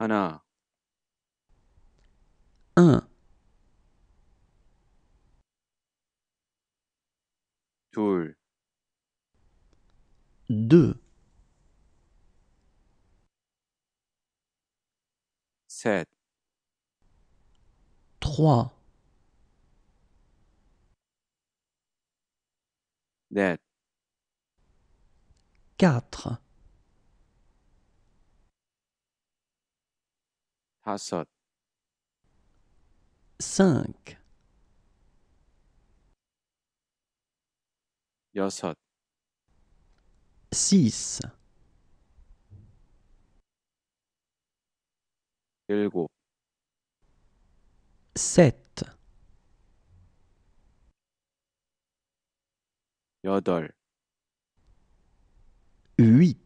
un deux trois quatre 다섯 5 여섯 6 일곱 7 여덟 8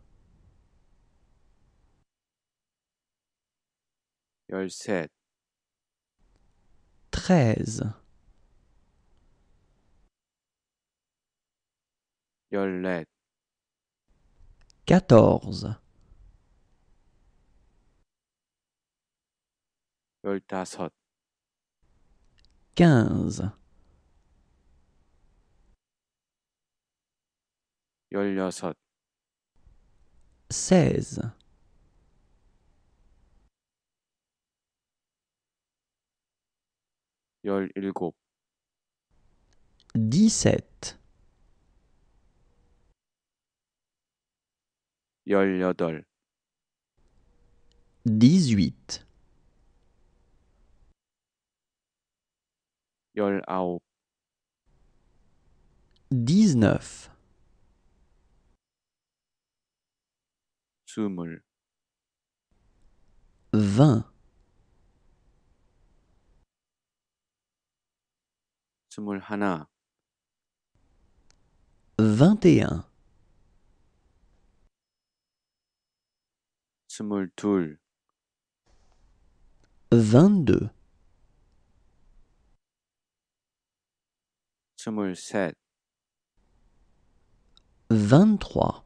13, 14, 15, 16. dix-sept, dix-huit, dix-neuf, vingt, 21 22 23 24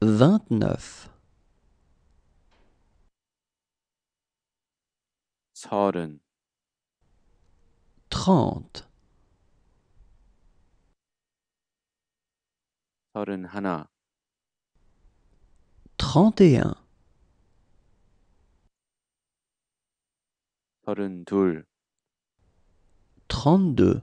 vingt-neuf. trente. trente et un. 32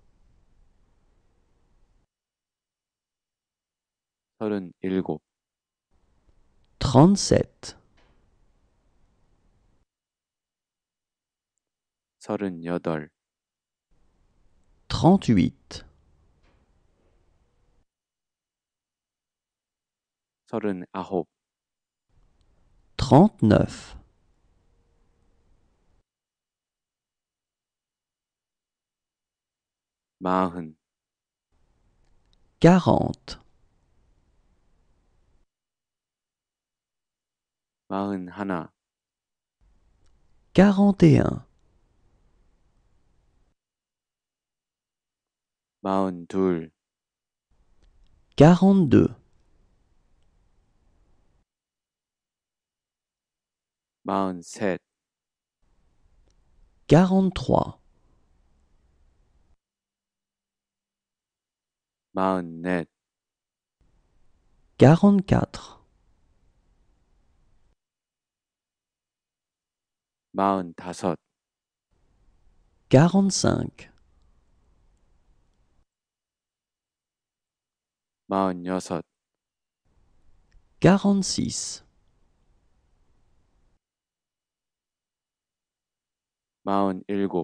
서른일곱 37 서른여덟 38 서른아홉 39 마흔 40 마흔 quarante et un, 마흔 둘 quarante-deux, maun 셋 quarante-trois, quarante-quatre, 45 46 47 48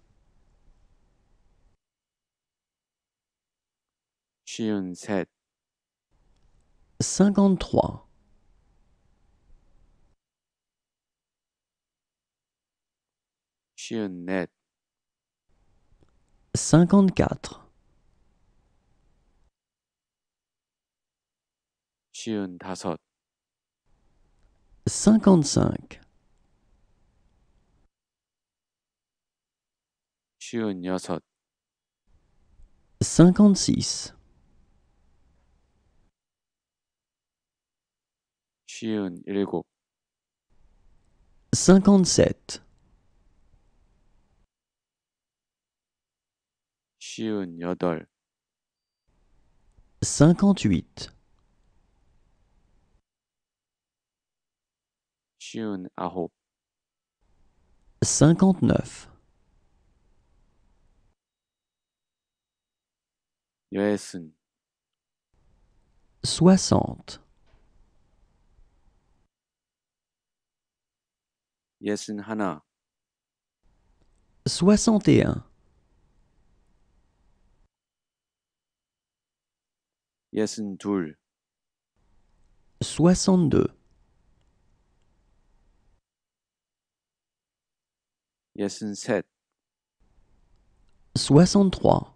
cinquante 53 cinquante-trois. cinquante-quatre. cinquante-cinq. six Cinquante sept. Cinquante-huit. cinquante 61 61 62 63 64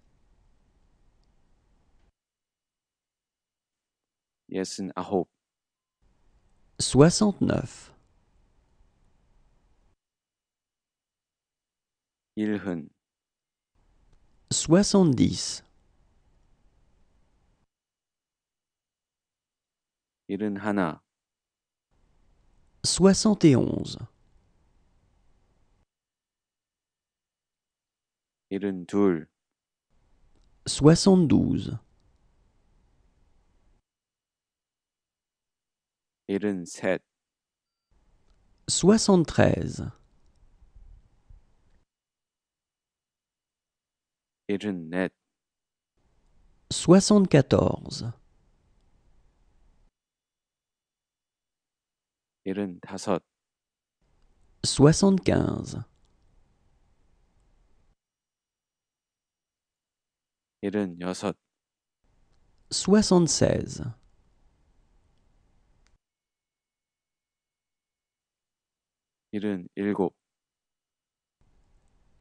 Yes, neuf a Soixante 69. 일흔. 70. soixante 하나. 71. 일흔 Soixante 72. 73. 74. 75. 76.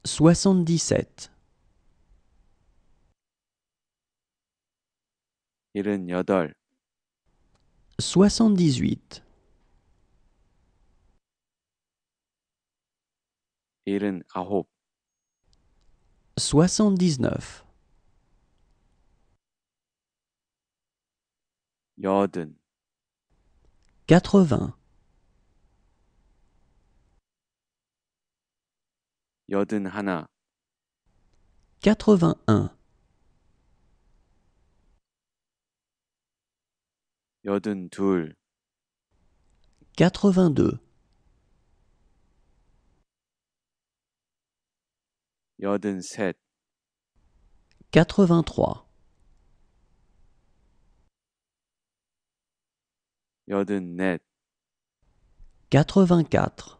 soixante-dix-sept soixante-dix-huit soixante-dix-neuf quatre-vingts quatre vingt un quatre vingt deux Yoden sept quatre vingt trois quatre quatre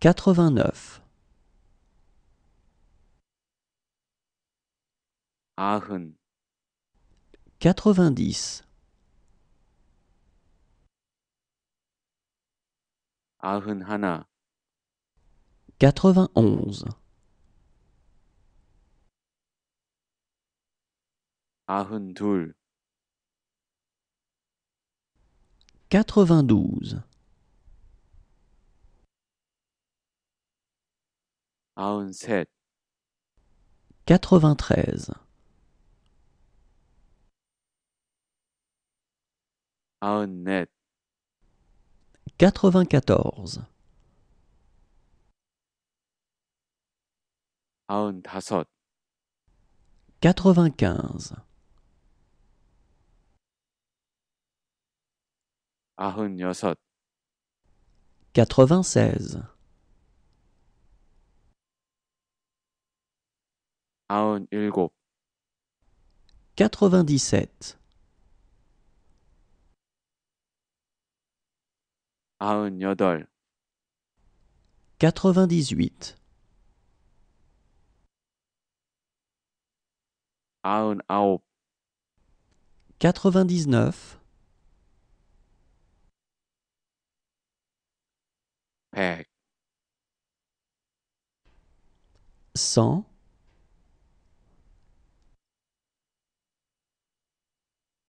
Quatre-vingt-neuf. Quatre-vingt-dix. vingt onze quatre quatre-vingt-treize Aun net quatre-vingt-quatorze Aun quatre-vingt-quinze Aun quatre-vingt-seize 97 98 99 100